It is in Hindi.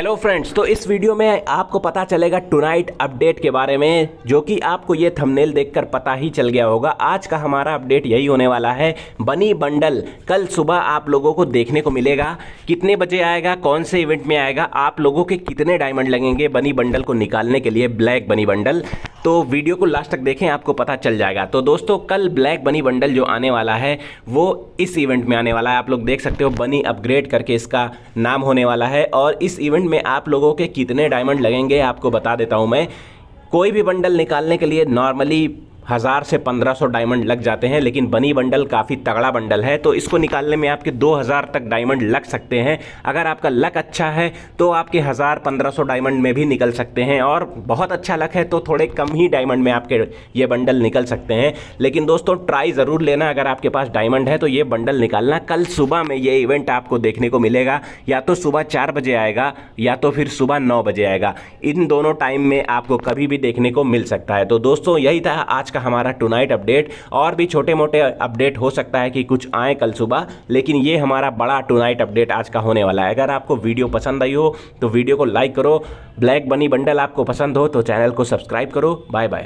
हेलो फ्रेंड्स तो इस वीडियो में आपको पता चलेगा टुनाइट अपडेट के बारे में जो कि आपको ये थंबनेल देखकर पता ही चल गया होगा आज का हमारा अपडेट यही होने वाला है बनी बंडल कल सुबह आप लोगों को देखने को मिलेगा कितने बजे आएगा कौन से इवेंट में आएगा आप लोगों के कितने डायमंड लगेंगे बनी बंडल को निकालने के लिए ब्लैक बनी बंडल तो वीडियो को लास्ट तक देखें आपको पता चल जाएगा तो दोस्तों कल ब्लैक बनी बंडल जो आने वाला है वो इस इवेंट में आने वाला है आप लोग देख सकते हो बनी अपग्रेड करके इसका नाम होने वाला है और इस इवेंट में आप लोगों के कितने डायमंड लगेंगे आपको बता देता हूँ मैं कोई भी बंडल निकालने के लिए नॉर्मली हज़ार से पंद्रह सौ डायमंड लग जाते हैं लेकिन बनी बंडल काफ़ी तगड़ा बंडल है तो इसको निकालने में आपके दो हज़ार तक डायमंड लग सकते हैं अगर आपका लक अच्छा है तो आपके हज़ार पंद्रह सौ डायमंड में भी निकल सकते हैं और बहुत अच्छा लक है तो थोड़े कम ही डायमंड में आपके ये बंडल निकल सकते हैं लेकिन दोस्तों ट्राई ज़रूर लेना अगर आपके पास डायमंड है तो ये बंडल निकालना कल सुबह में ये इवेंट आपको देखने को मिलेगा या तो सुबह चार बजे आएगा या तो फिर सुबह नौ बजे आएगा इन दोनों टाइम में आपको कभी भी देखने को मिल सकता है तो दोस्तों यही था आज का हमारा टुनाइट अपडेट और भी छोटे मोटे अपडेट हो सकता है कि कुछ आए कल सुबह लेकिन ये हमारा बड़ा टुनाइट अपडेट आज का होने वाला है अगर आपको वीडियो पसंद आई हो तो वीडियो को लाइक करो ब्लैक बनी बंडल आपको पसंद हो तो चैनल को सब्सक्राइब करो बाय बाय